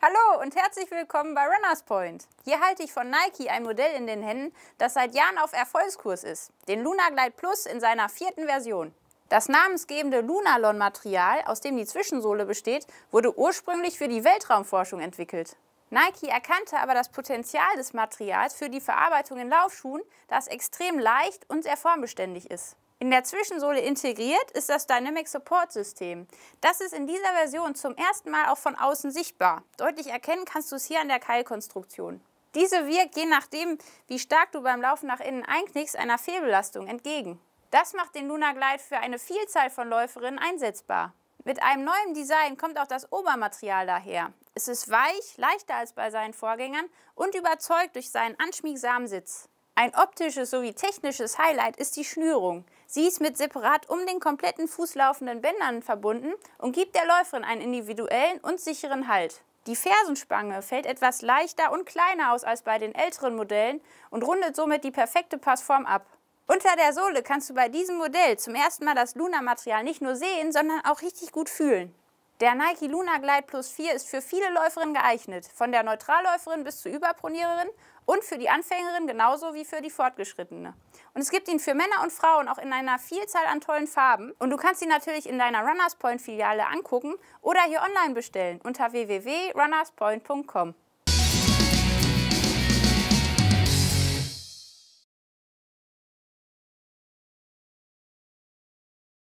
Hallo und herzlich willkommen bei Runners Point. Hier halte ich von Nike ein Modell in den Händen, das seit Jahren auf Erfolgskurs ist, den Luna Glide Plus in seiner vierten Version. Das namensgebende Lunalon-Material, aus dem die Zwischensohle besteht, wurde ursprünglich für die Weltraumforschung entwickelt. Nike erkannte aber das Potenzial des Materials für die Verarbeitung in Laufschuhen, das extrem leicht und sehr formbeständig ist. In der Zwischensohle integriert ist das Dynamic Support System. Das ist in dieser Version zum ersten Mal auch von außen sichtbar. Deutlich erkennen kannst du es hier an der Keilkonstruktion. Diese wirkt je nachdem, wie stark du beim Laufen nach innen einknickst, einer Fehlbelastung entgegen. Das macht den Luna Glide für eine Vielzahl von Läuferinnen einsetzbar. Mit einem neuen Design kommt auch das Obermaterial daher. Es ist weich, leichter als bei seinen Vorgängern und überzeugt durch seinen anschmiegsamen Sitz. Ein optisches sowie technisches Highlight ist die Schnürung. Sie ist mit separat um den kompletten Fuß laufenden Bändern verbunden und gibt der Läuferin einen individuellen und sicheren Halt. Die Fersenspange fällt etwas leichter und kleiner aus als bei den älteren Modellen und rundet somit die perfekte Passform ab. Unter der Sohle kannst du bei diesem Modell zum ersten Mal das Luna-Material nicht nur sehen, sondern auch richtig gut fühlen. Der Nike Luna Glide Plus 4 ist für viele Läuferinnen geeignet, von der Neutralläuferin bis zur Überproniererin und für die Anfängerin genauso wie für die Fortgeschrittene. Und es gibt ihn für Männer und Frauen auch in einer Vielzahl an tollen Farben. Und du kannst ihn natürlich in deiner Runners Point Filiale angucken oder hier online bestellen unter www.runnerspoint.com.